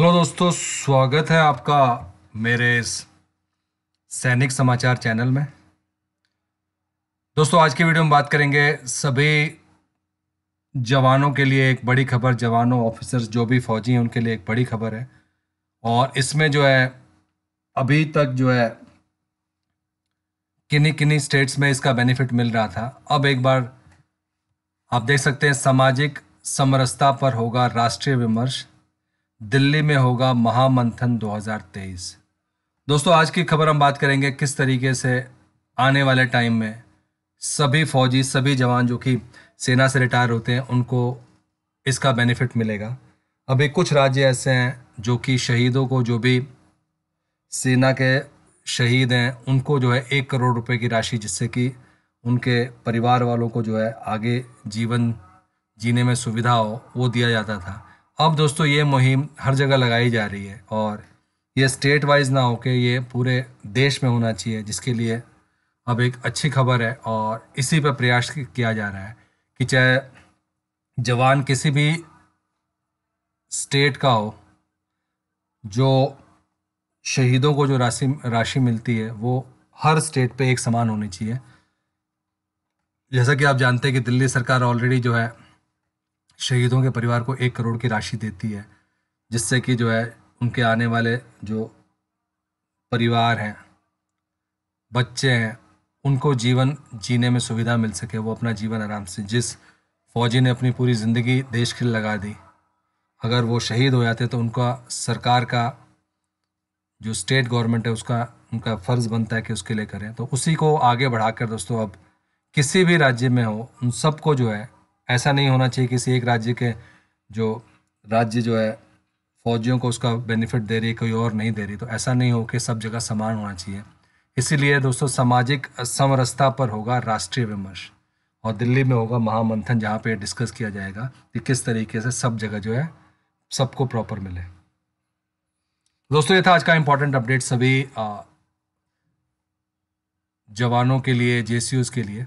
hello दोस्तों स्वागत है आपका मेरे इस सैनिक समाचार चैनल में दोस्तों आज की वीडियो में बात करेंगे सभी जवानों के लिए एक बड़ी खबर जवानों ऑफिसर्स जो भी फौजी हैं उनके लिए एक बड़ी खबर है और इसमें जो है अभी तक जो है किन्हीं किन्हीं स्टेट्स में इसका बेनिफिट मिल रहा था अब एक बार आप देख सकते हैं सामाजिक समरसता पर होगा राष्ट्रीय विमर्श दिल्ली में होगा महामंथन 2023 दोस्तों आज की खबर हम बात करेंगे किस तरीके से आने वाले टाइम में सभी फौजी सभी जवान जो कि सेना से रिटायर होते हैं उनको इसका बेनिफिट मिलेगा अभी कुछ राज्य ऐसे हैं जो कि शहीदों को जो भी सेना के शहीद हैं उनको जो है एक करोड़ रुपए की राशि जिससे कि उनके परिवार वालों को जो है आगे जीवन जीने में सुविधा हो वो दिया जाता था अब दोस्तों ये मुहिम हर जगह लगाई जा रही है और ये स्टेट वाइज ना होके ये पूरे देश में होना चाहिए जिसके लिए अब एक अच्छी खबर है और इसी पर प्रयास किया जा रहा है कि चाहे जवान किसी भी स्टेट का हो जो शहीदों को जो राशि राशि मिलती है वो हर स्टेट पे एक समान होनी चाहिए जैसा कि आप जानते हैं कि दिल्ली सरकार ऑलरेडी जो है शहीदों के परिवार को एक करोड़ की राशि देती है जिससे कि जो है उनके आने वाले जो परिवार हैं बच्चे हैं उनको जीवन जीने में सुविधा मिल सके वो अपना जीवन आराम से जिस फौजी ने अपनी पूरी ज़िंदगी देश के लिए लगा दी अगर वो शहीद हो जाते तो उनका सरकार का जो स्टेट गवर्नमेंट है उसका उनका फ़र्ज़ बनता है कि उसके लिए करें तो उसी को आगे बढ़ाकर दोस्तों अब किसी भी राज्य में हो उन सबको जो है ऐसा नहीं होना चाहिए किसी एक राज्य के जो राज्य जो है फौजियों को उसका बेनिफिट दे रही है कोई और नहीं दे रही तो ऐसा नहीं हो कि सब जगह समान होना चाहिए इसीलिए दोस्तों सामाजिक समरसता पर होगा राष्ट्रीय विमर्श और दिल्ली में होगा महामंथन जहाँ पे डिस्कस किया जाएगा कि किस तरीके से सब जगह जो है सबको प्रॉपर मिले दोस्तों ये था आज का इम्पोर्टेंट अपडेट सभी जवानों के लिए जे के लिए